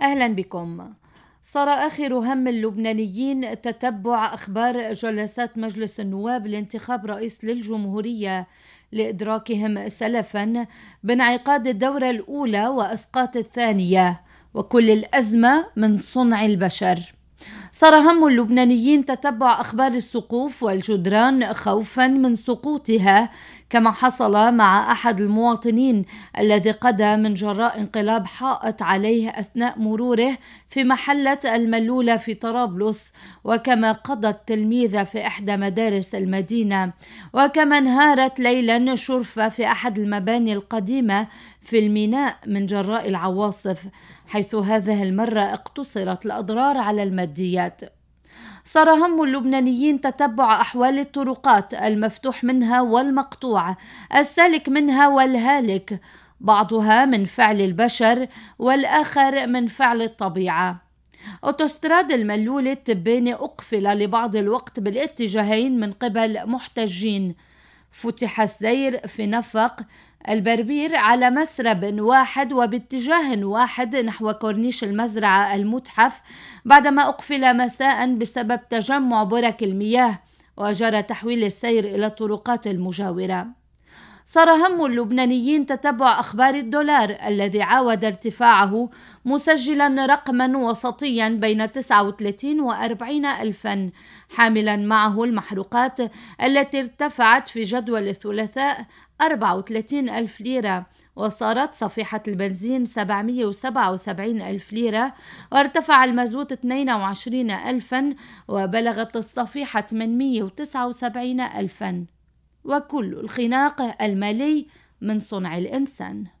أهلا بكم صار آخر هم اللبنانيين تتبع أخبار جلسات مجلس النواب لانتخاب رئيس للجمهورية لإدراكهم سلفا بانعقاد الدورة الأولى وأسقاط الثانية وكل الأزمة من صنع البشر صار هم اللبنانيين تتبع أخبار السقوف والجدران خوفا من سقوطها كما حصل مع أحد المواطنين الذي قضى من جراء انقلاب حائط عليه أثناء مروره في محلة الملولة في طرابلس وكما قضى التلميذ في إحدى مدارس المدينة وكما انهارت ليلا شرفة في أحد المباني القديمة في الميناء من جراء العواصف حيث هذه المرة اقتصرت الأضرار على الماديات السيارات صار هم اللبنانيين تتبع أحوال الطرقات المفتوح منها والمقطوع السالك منها والهالك بعضها من فعل البشر والآخر من فعل الطبيعة أوتوستراد الملولة التبانة أقفل لبعض الوقت بالاتجاهين من قبل محتجين فتح السير في نفق البربير على مسرب واحد وباتجاه واحد نحو كورنيش المزرعة المتحف بعدما أقفل مساء بسبب تجمع برك المياه وجرى تحويل السير إلى الطرقات المجاورة صار هم اللبنانيين تتبع أخبار الدولار الذي عاود ارتفاعه مسجلا رقما وسطيا بين 39 و 40 ألفا حاملا معه المحروقات التي ارتفعت في جدول الثلاثاء 34 ألف ليرة وصارت صفيحة البنزين 777 ألف ليرة وارتفع المازوت 22 ألفا وبلغت الصفيحة 879 ألفا وكل الخناق المالي من صنع الإنسان